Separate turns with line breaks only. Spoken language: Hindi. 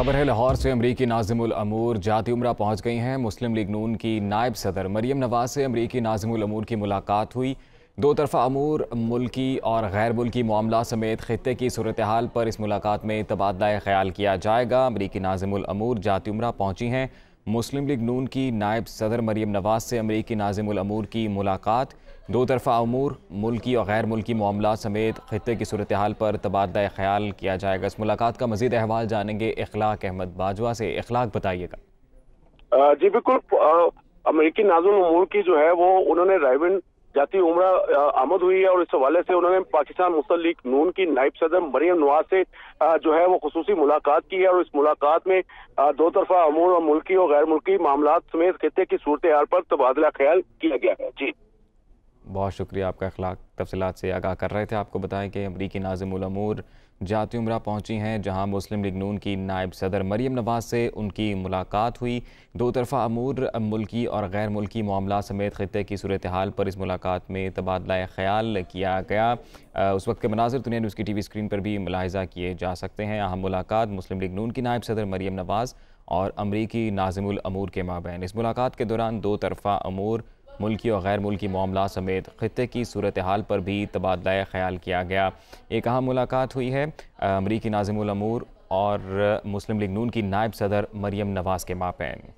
खबर है लाहौर से अमरीकी नाजिमुल अमूर जाती उम्र पहुंच गई हैं मुस्लिम लीग नून की नायब सदर मरीम नवाज से अमरीकी नाजिमुल अमूर की मुलाकात हुई दो तरफा अमूर मुल्की और गैर मुल्की मामला समेत खत्े की सूरत हाल पर इस मुलाकात में तबादला ख्याल किया जाएगा अमरीकी नाजिमुल अमूर जाती उम्र पहुंची हैं मुस्लिम लीग नून की नायब सदर मरीम नवाज से अमरीकी नाजिमूर की मुलाकात दो तरफा अमूर मुल्की और गैर मुल्की मामला समेत खत्े की सूरत हाल पर तबादला ख्याल किया जाएगा इस मुलाकात का मजीद अहवाल जानेंगे इखलाक अहमद बाजवा से इखलाक बताइएगा
जी बिल्कुल अमरीकी नाजुल अमूर की जो है वो उन्होंने रायविन जाति उमरा आमद हुई है और इस हवाले से उन्होंने पाकिस्तान मुस्लिम लीग नून की नायब सदर मरियम नवाज से जो है वो खसूसी मुलाकात की है और इस मुलाकात में दो तरफा अमूर और मुल्की और गैर मुल्की मामला समेत खत्े की सूरत हाल पर तबादला ख्याल किया गया है जी
बहुत शुक्रिया आपका अखलाक तफसलत से आगाह कर रहे थे आपको बताएं कि अमरीकी नाजमूर जाती उम्र पहुँची हैं जहाँ मुस्लिम लीग नून की नायब सदर मरीम नवाज से उनकी मुलाकात हुई दो तरफा अमूर मुल्की और गैर मुल्की मामला समेत ख़त्े की सूरत हाल पर इस मुलाकात में तबादला ख्याल किया गया आ, उस वक्त के मनाजिर दुनिया न्यूज़ की टी वी स्क्रीन पर भी मुलाहजा किए जा सकते हैं अहम मुलाकात मुस्लिम लीग नून की नायब सदर मरीम नवाज़ और अमरीकी नाजमूर के माबेन इस मुलाकात के दौरान दो तरफा अमूर मुल्की और गैर मुल्की मामला समेत खत्े की सूरत हाल पर भी तबादला ख्याल किया गया एक अहम मुलाकात हुई है अमरीकी नाजिमूर और मुस्लिम लीग नून की नायब सदर मरीम नवाज़ के मापैन